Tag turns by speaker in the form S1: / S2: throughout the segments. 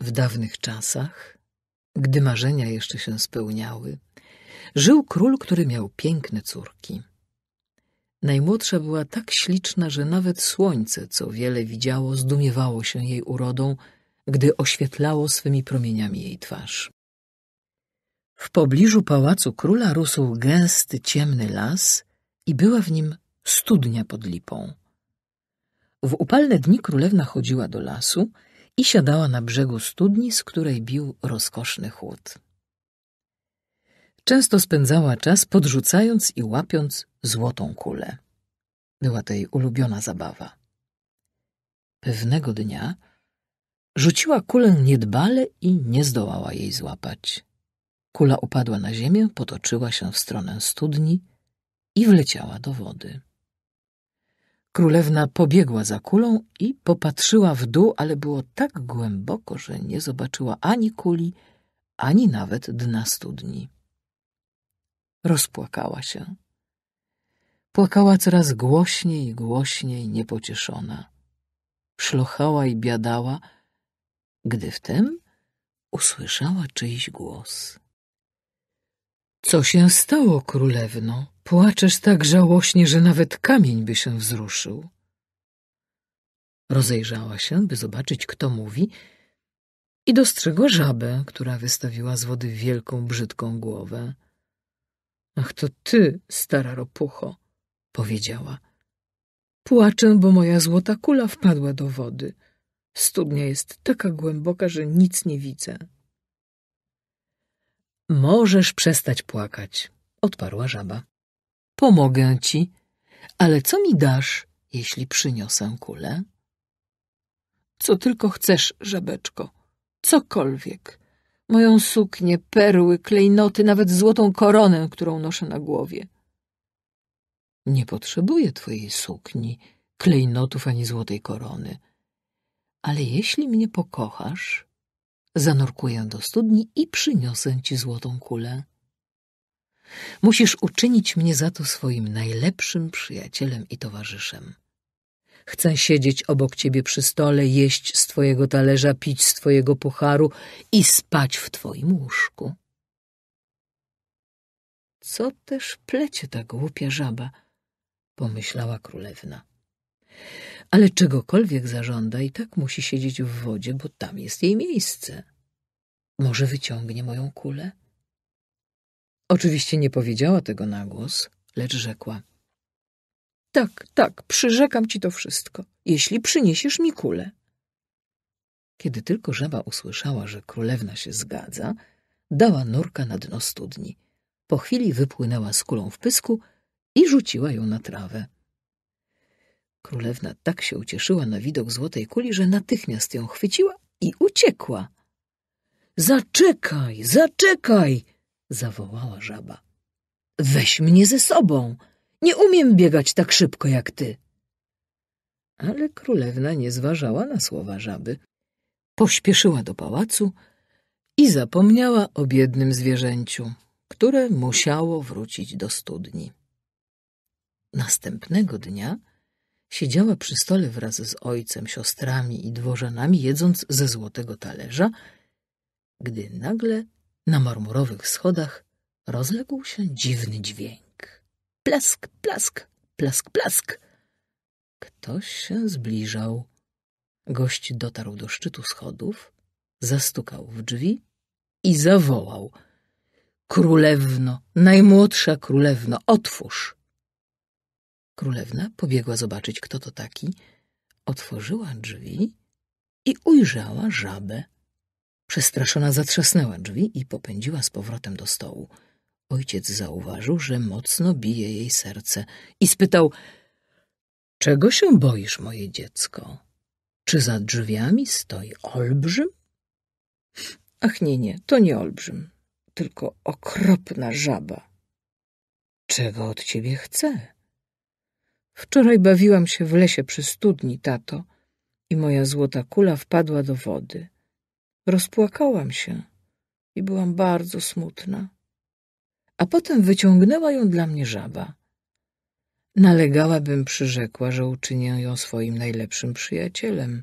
S1: W dawnych czasach, gdy marzenia jeszcze się spełniały, żył król, który miał piękne córki. Najmłodsza była tak śliczna, że nawet słońce, co wiele widziało, zdumiewało się jej urodą, gdy oświetlało swymi promieniami jej twarz. W pobliżu pałacu króla rósł gęsty, ciemny las i była w nim studnia pod lipą. W upalne dni królewna chodziła do lasu i siadała na brzegu studni, z której bił rozkoszny chłód. Często spędzała czas podrzucając i łapiąc złotą kulę. Była to jej ulubiona zabawa. Pewnego dnia rzuciła kulę niedbale i nie zdołała jej złapać. Kula upadła na ziemię, potoczyła się w stronę studni i wleciała do wody. Królewna pobiegła za kulą i popatrzyła w dół, ale było tak głęboko, że nie zobaczyła ani kuli, ani nawet dna studni. Rozpłakała się. Płakała coraz głośniej i głośniej, niepocieszona. Szlochała i biadała, gdy wtem usłyszała czyjś głos. Co się stało, królewno? Płaczesz tak żałośnie, że nawet kamień by się wzruszył. Rozejrzała się, by zobaczyć, kto mówi, i dostrzegła żabę, która wystawiła z wody wielką, brzydką głowę. Ach, to ty, stara ropucho, powiedziała. Płaczę, bo moja złota kula wpadła do wody. Studnia jest taka głęboka, że nic nie widzę. Możesz przestać płakać, odparła żaba. Pomogę ci, ale co mi dasz, jeśli przyniosę kulę? Co tylko chcesz, żabeczko, cokolwiek. Moją suknię, perły, klejnoty, nawet złotą koronę, którą noszę na głowie. Nie potrzebuję twojej sukni, klejnotów ani złotej korony. Ale jeśli mnie pokochasz, zanurkuję do studni i przyniosę ci złotą kulę. Musisz uczynić mnie za to swoim najlepszym przyjacielem i towarzyszem. Chcę siedzieć obok ciebie przy stole, jeść z twojego talerza, pić z twojego pucharu i spać w twoim łóżku. Co też plecie ta głupia żaba, pomyślała królewna ale czegokolwiek zażąda i tak musi siedzieć w wodzie, bo tam jest jej miejsce. Może wyciągnie moją kulę? Oczywiście nie powiedziała tego na głos, lecz rzekła. Tak, tak, przyrzekam ci to wszystko, jeśli przyniesiesz mi kulę. Kiedy tylko żaba usłyszała, że królewna się zgadza, dała norka na dno studni. Po chwili wypłynęła z kulą w pysku i rzuciła ją na trawę. Królewna tak się ucieszyła na widok złotej kuli, że natychmiast ją chwyciła i uciekła. Zaczekaj, zaczekaj! zawołała żaba. Weź mnie ze sobą. Nie umiem biegać tak szybko jak ty. Ale królewna nie zważała na słowa żaby. Pośpieszyła do pałacu i zapomniała o biednym zwierzęciu, które musiało wrócić do studni. Następnego dnia Siedziała przy stole wraz z ojcem, siostrami i dworzanami, jedząc ze złotego talerza, gdy nagle na marmurowych schodach rozległ się dziwny dźwięk. Plask, plask, plask, plask. Ktoś się zbliżał. Gość dotarł do szczytu schodów, zastukał w drzwi i zawołał. Królewno, najmłodsza królewno, otwórz! Królewna pobiegła zobaczyć, kto to taki, otworzyła drzwi i ujrzała żabę. Przestraszona zatrzasnęła drzwi i popędziła z powrotem do stołu. Ojciec zauważył, że mocno bije jej serce i spytał — Czego się boisz, moje dziecko? Czy za drzwiami stoi olbrzym? — Ach nie, nie, to nie olbrzym, tylko okropna żaba. — Czego od ciebie chce? Wczoraj bawiłam się w lesie przy studni, tato, i moja złota kula wpadła do wody. Rozpłakałam się i byłam bardzo smutna. A potem wyciągnęła ją dla mnie żaba. Nalegałabym przyrzekła, że uczynię ją swoim najlepszym przyjacielem.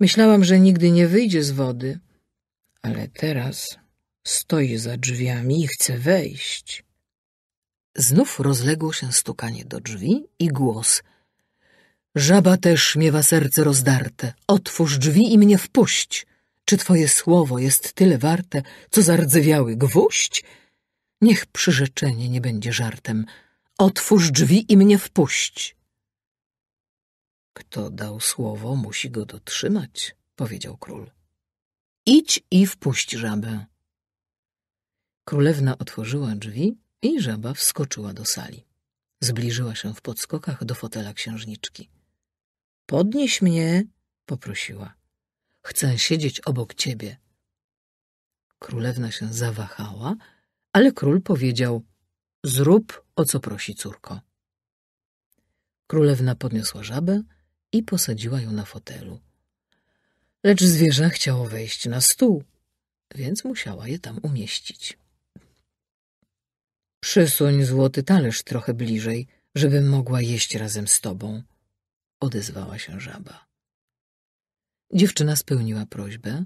S1: Myślałam, że nigdy nie wyjdzie z wody, ale teraz stoi za drzwiami i chce wejść. Znów rozległo się stukanie do drzwi i głos. Żaba też miewa serce rozdarte. Otwórz drzwi i mnie wpuść. Czy twoje słowo jest tyle warte, co zardzewiały gwóźdź? Niech przyrzeczenie nie będzie żartem. Otwórz drzwi i mnie wpuść. Kto dał słowo, musi go dotrzymać, powiedział król. Idź i wpuść żabę. Królewna otworzyła drzwi i żaba wskoczyła do sali. Zbliżyła się w podskokach do fotela księżniczki. Podnieś mnie, poprosiła. Chcę siedzieć obok ciebie. Królewna się zawahała, ale król powiedział: Zrób o co prosi córko. Królewna podniosła żabę i posadziła ją na fotelu. Lecz zwierzę chciało wejść na stół, więc musiała je tam umieścić. Przysuń złoty talerz trochę bliżej, żebym mogła jeść razem z tobą, odezwała się żaba. Dziewczyna spełniła prośbę,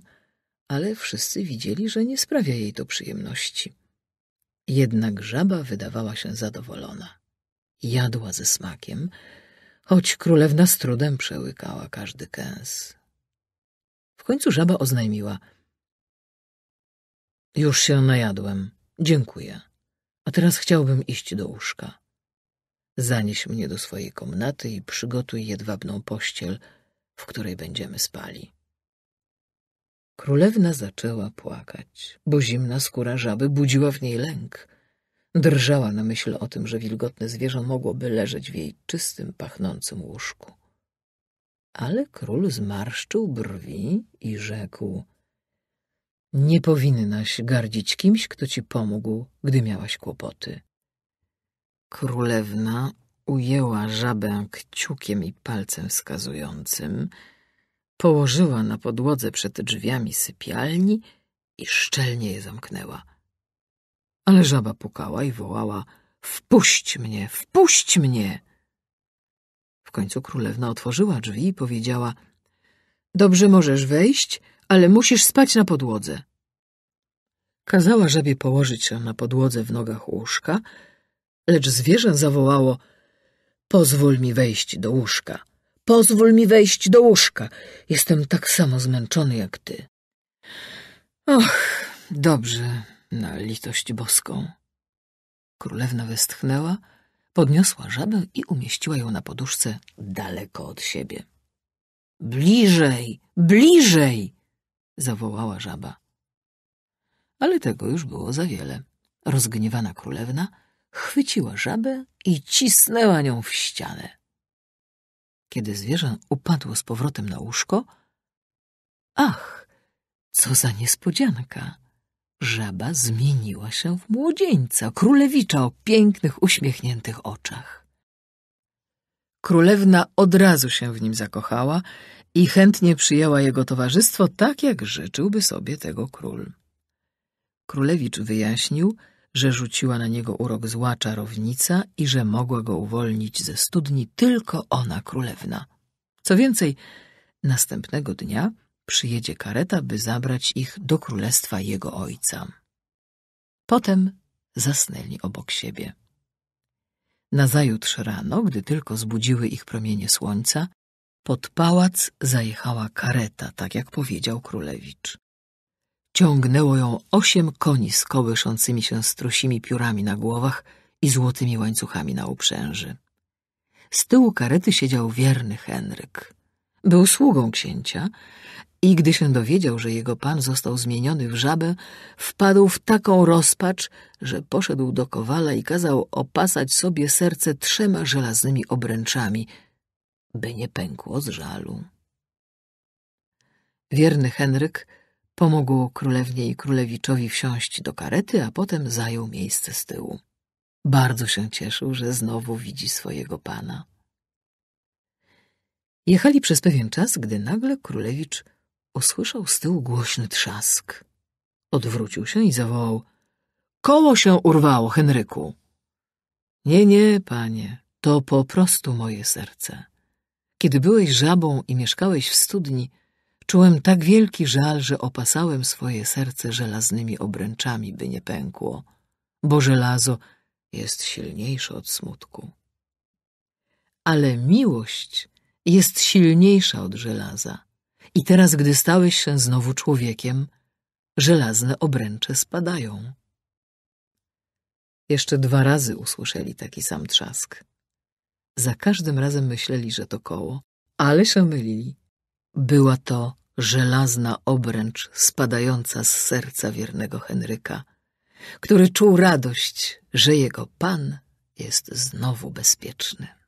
S1: ale wszyscy widzieli, że nie sprawia jej to przyjemności. Jednak żaba wydawała się zadowolona. Jadła ze smakiem, choć królewna z trudem przełykała każdy kęs. W końcu żaba oznajmiła. Już się najadłem. Dziękuję. A teraz chciałbym iść do łóżka. Zanieś mnie do swojej komnaty i przygotuj jedwabną pościel, w której będziemy spali. Królewna zaczęła płakać, bo zimna skóra żaby budziła w niej lęk. Drżała na myśl o tym, że wilgotne zwierzę mogłoby leżeć w jej czystym, pachnącym łóżku. Ale król zmarszczył brwi i rzekł nie powinnaś gardzić kimś, kto ci pomógł, gdy miałaś kłopoty. Królewna ujęła żabę kciukiem i palcem wskazującym, położyła na podłodze przed drzwiami sypialni i szczelnie je zamknęła. Ale żaba pukała i wołała — wpuść mnie, wpuść mnie! W końcu królewna otworzyła drzwi i powiedziała — dobrze możesz wejść — ale musisz spać na podłodze. Kazała żabie położyć się na podłodze w nogach łóżka, lecz zwierzę zawołało — pozwól mi wejść do łóżka, pozwól mi wejść do łóżka, jestem tak samo zmęczony jak ty. Och, dobrze, na litość boską. Królewna westchnęła, podniosła żabę i umieściła ją na poduszce daleko od siebie. Bliżej, bliżej! zawołała żaba. Ale tego już było za wiele. Rozgniewana królewna chwyciła żabę i cisnęła nią w ścianę. Kiedy zwierzę upadło z powrotem na łóżko, ach, co za niespodzianka! Żaba zmieniła się w młodzieńca, królewicza o pięknych, uśmiechniętych oczach. Królewna od razu się w nim zakochała i chętnie przyjęła jego towarzystwo, tak jak życzyłby sobie tego król. Królewicz wyjaśnił, że rzuciła na niego urok zła czarownica i że mogła go uwolnić ze studni tylko ona, królewna. Co więcej, następnego dnia przyjedzie kareta, by zabrać ich do królestwa jego ojca. Potem zasnęli obok siebie. Nazajutrz rano, gdy tylko zbudziły ich promienie słońca, pod pałac zajechała kareta, tak jak powiedział królewicz. Ciągnęło ją osiem koni z kołyszącymi się strusimi piórami na głowach i złotymi łańcuchami na uprzęży. Z tyłu karety siedział wierny Henryk. Był sługą księcia i gdy się dowiedział, że jego pan został zmieniony w żabę, wpadł w taką rozpacz, że poszedł do kowala i kazał opasać sobie serce trzema żelaznymi obręczami, by nie pękło z żalu. Wierny Henryk pomógł królewnie i królewiczowi wsiąść do karety, a potem zajął miejsce z tyłu. Bardzo się cieszył, że znowu widzi swojego pana. Jechali przez pewien czas, gdy nagle królewicz Usłyszał z tyłu głośny trzask. Odwrócił się i zawołał. Koło się urwało, Henryku. Nie, nie, panie, to po prostu moje serce. Kiedy byłeś żabą i mieszkałeś w studni, czułem tak wielki żal, że opasałem swoje serce żelaznymi obręczami, by nie pękło, bo żelazo jest silniejsze od smutku. Ale miłość jest silniejsza od żelaza i teraz, gdy stałeś się znowu człowiekiem, żelazne obręcze spadają. Jeszcze dwa razy usłyszeli taki sam trzask. Za każdym razem myśleli, że to koło, ale się mylili. Była to żelazna obręcz spadająca z serca wiernego Henryka, który czuł radość, że jego pan jest znowu bezpieczny.